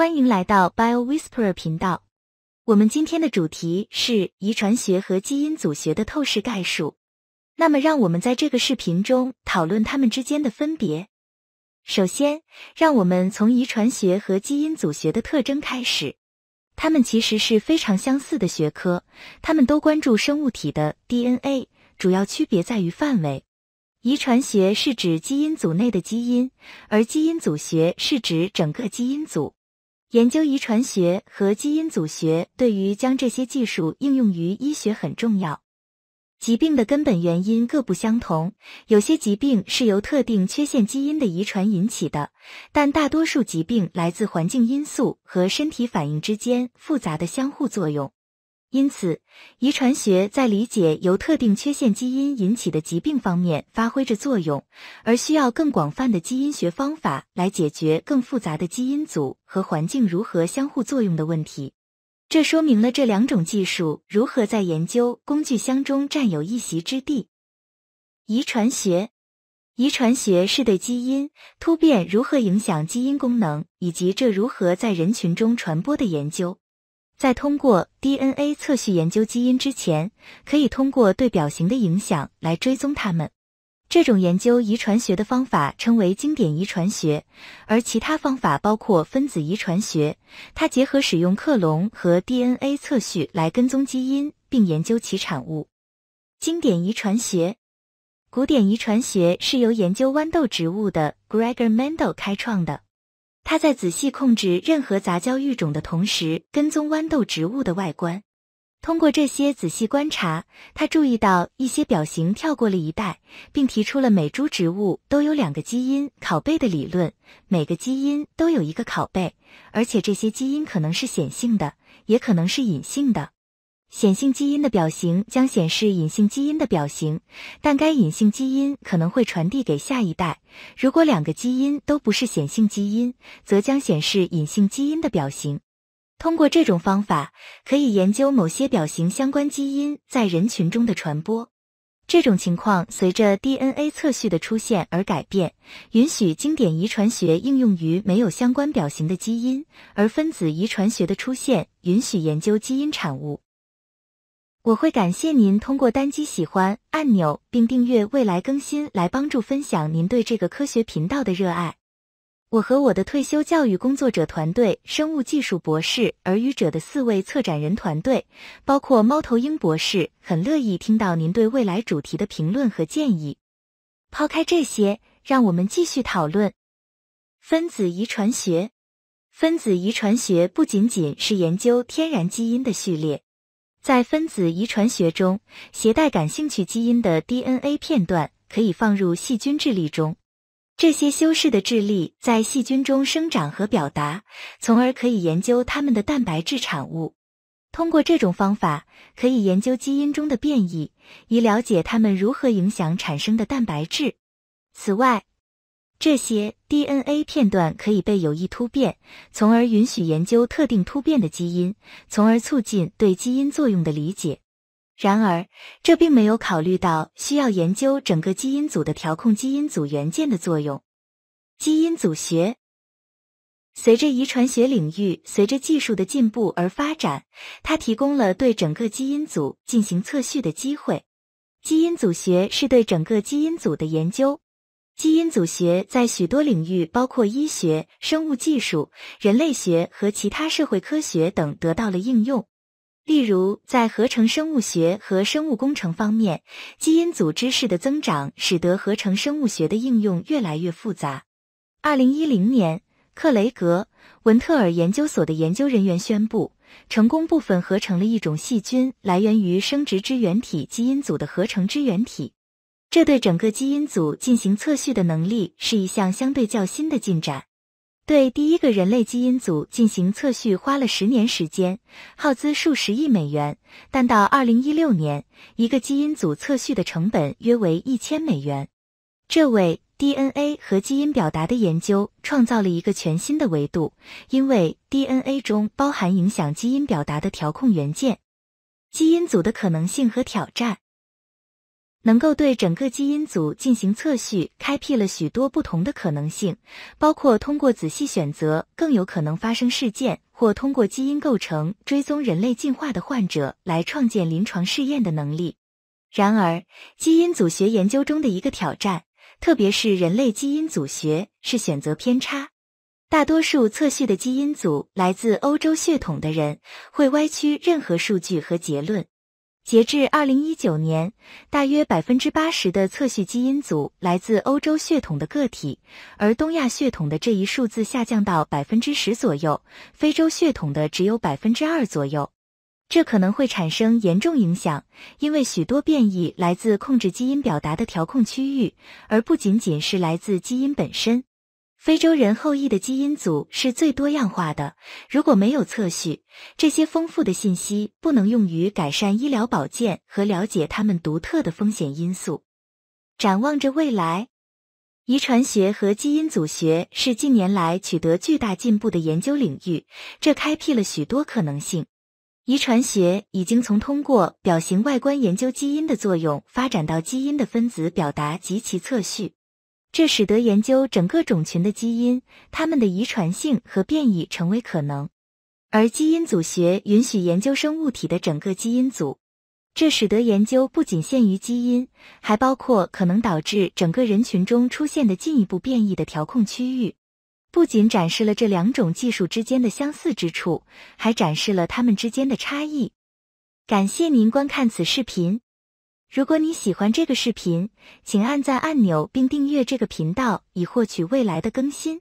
欢迎来到 Bio Whisperer 频道。我们今天的主题是遗传学和基因组学的透视概述。那么，让我们在这个视频中讨论它们之间的分别。首先，让我们从遗传学和基因组学的特征开始。它们其实是非常相似的学科，他们都关注生物体的 DNA。主要区别在于范围。遗传学是指基因组内的基因，而基因组学是指整个基因组。研究遗传学和基因组学对于将这些技术应用于医学很重要。疾病的根本原因各不相同，有些疾病是由特定缺陷基因的遗传引起的，但大多数疾病来自环境因素和身体反应之间复杂的相互作用。因此，遗传学在理解由特定缺陷基因引起的疾病方面发挥着作用，而需要更广泛的基因学方法来解决更复杂的基因组和环境如何相互作用的问题。这说明了这两种技术如何在研究工具箱中占有一席之地。遗传学，遗传学是对基因突变如何影响基因功能，以及这如何在人群中传播的研究。在通过 DNA 测序研究基因之前，可以通过对表型的影响来追踪它们。这种研究遗传学的方法称为经典遗传学，而其他方法包括分子遗传学。它结合使用克隆和 DNA 测序来跟踪基因并研究其产物。经典遗传学，古典遗传学是由研究豌豆植物的 Gregor Mendel 开创的。他在仔细控制任何杂交育种的同时，跟踪豌豆植物的外观。通过这些仔细观察，他注意到一些表型跳过了一代，并提出了每株植物都有两个基因拷贝的理论。每个基因都有一个拷贝，而且这些基因可能是显性的，也可能是隐性的。显性基因的表型将显示隐性基因的表型，但该隐性基因可能会传递给下一代。如果两个基因都不是显性基因，则将显示隐性基因的表型。通过这种方法，可以研究某些表型相关基因在人群中的传播。这种情况随着 DNA 测序的出现而改变，允许经典遗传学应用于没有相关表型的基因，而分子遗传学的出现允许研究基因产物。我会感谢您通过单击喜欢按钮并订阅未来更新来帮助分享您对这个科学频道的热爱。我和我的退休教育工作者团队、生物技术博士耳语者的四位策展人团队，包括猫头鹰博士，很乐意听到您对未来主题的评论和建议。抛开这些，让我们继续讨论分子遗传学。分子遗传学不仅仅是研究天然基因的序列。在分子遗传学中，携带感兴趣基因的 DNA 片段可以放入细菌质粒中。这些修饰的质粒在细菌中生长和表达，从而可以研究它们的蛋白质产物。通过这种方法，可以研究基因中的变异，以了解它们如何影响产生的蛋白质。此外，这些 DNA 片段可以被有意突变，从而允许研究特定突变的基因，从而促进对基因作用的理解。然而，这并没有考虑到需要研究整个基因组的调控基因组元件的作用。基因组学随着遗传学领域随着技术的进步而发展，它提供了对整个基因组进行测序的机会。基因组学是对整个基因组的研究。基因组学在许多领域，包括医学、生物技术、人类学和其他社会科学等，得到了应用。例如，在合成生物学和生物工程方面，基因组知识的增长使得合成生物学的应用越来越复杂。二零一零年，克雷格·文特尔研究所的研究人员宣布，成功部分合成了一种细菌，来源于生殖支原体基因组的合成支原体。这对整个基因组进行测序的能力是一项相对较新的进展。对第一个人类基因组进行测序花了十年时间，耗资数十亿美元，但到二零一六年，一个基因组测序的成本约为一千美元。这为 DNA 和基因表达的研究创造了一个全新的维度，因为 DNA 中包含影响基因表达的调控元件。基因组的可能性和挑战。能够对整个基因组进行测序，开辟了许多不同的可能性，包括通过仔细选择更有可能发生事件，或通过基因构成追踪人类进化的患者来创建临床试验的能力。然而，基因组学研究中的一个挑战，特别是人类基因组学，是选择偏差。大多数测序的基因组来自欧洲血统的人，会歪曲任何数据和结论。截至二零一九年，大约百分之八十的测序基因组来自欧洲血统的个体，而东亚血统的这一数字下降到百分之十左右，非洲血统的只有百分之二左右。这可能会产生严重影响，因为许多变异来自控制基因表达的调控区域，而不仅仅是来自基因本身。非洲人后裔的基因组是最多样化的。如果没有测序，这些丰富的信息不能用于改善医疗保健和了解他们独特的风险因素。展望着未来，遗传学和基因组学是近年来取得巨大进步的研究领域，这开辟了许多可能性。遗传学已经从通过表型外观研究基因的作用，发展到基因的分子表达及其测序。这使得研究整个种群的基因、它们的遗传性和变异成为可能，而基因组学允许研究生物体的整个基因组，这使得研究不仅限于基因，还包括可能导致整个人群中出现的进一步变异的调控区域。不仅展示了这两种技术之间的相似之处，还展示了它们之间的差异。感谢您观看此视频。如果你喜欢这个视频，请按赞按钮并订阅这个频道，以获取未来的更新。